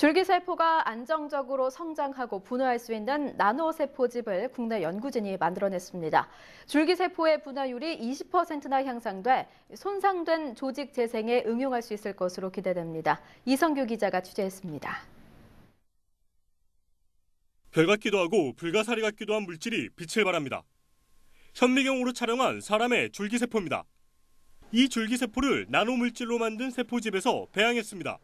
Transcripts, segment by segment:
줄기세포가 안정적으로 성장하고 분화할 수 있는 나노세포집을 국내 연구진이 만들어냈습니다. 줄기세포의 분화율이 20%나 향상돼 손상된 조직 재생에 응용할 수 있을 것으로 기대됩니다. 이성규 기자가 취재했습니다. 별 같기도 하고 불가사리 같기도 한 물질이 빛을 발합니다. 현미경으로 촬영한 사람의 줄기세포입니다. 이 줄기세포를 나노물질로 만든 세포집에서 배양했습니다.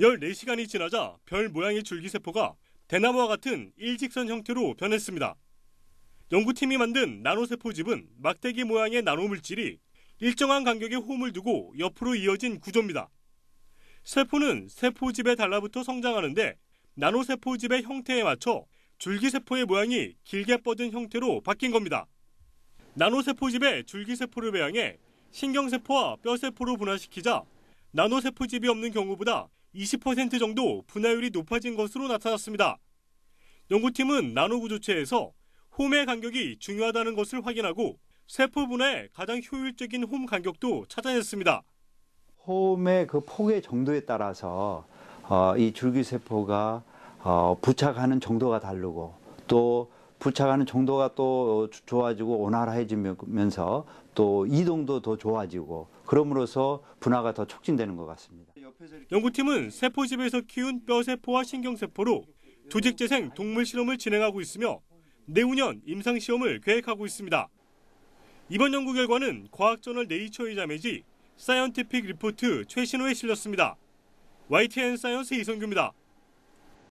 14시간이 지나자 별 모양의 줄기세포가 대나무와 같은 일직선 형태로 변했습니다. 연구팀이 만든 나노세포집은 막대기 모양의 나노물질이 일정한 간격의 홈을 두고 옆으로 이어진 구조입니다. 세포는 세포집에 달라붙어 성장하는데 나노세포집의 형태에 맞춰 줄기세포의 모양이 길게 뻗은 형태로 바뀐 겁니다. 나노세포집의 줄기세포를 배양해 신경세포와 뼈세포로 분화시키자 나노세포집이 없는 경우보다 20% 정도 분할율이 높아진 것으로 나타났습니다. 연구팀은 나노구조체에서 홈의 간격이 중요하다는 것을 확인하고 세포 분화의 가장 효율적인 홈 간격도 찾아냈습니다. 홈의 그 폭의 정도에 따라서 어, 이 줄기세포가 어, 부착하는 정도가 다르고 또 부착하는 정도가 또 좋아지고 온화해지면서 또 이동도 더 좋아지고 그럼으로써 분화가 더 촉진되는 것 같습니다. 연구팀은 세포집에서 키운 뼈세포와 신경세포로 조직재생 동물 실험을 진행하고 있으며 내후년 임상시험을 계획하고 있습니다. 이번 연구 결과는 과학저널 네이처의 자매지 사이언티픽 리포트 최신호에 실렸습니다. YTN 사이언스 이성규입니다.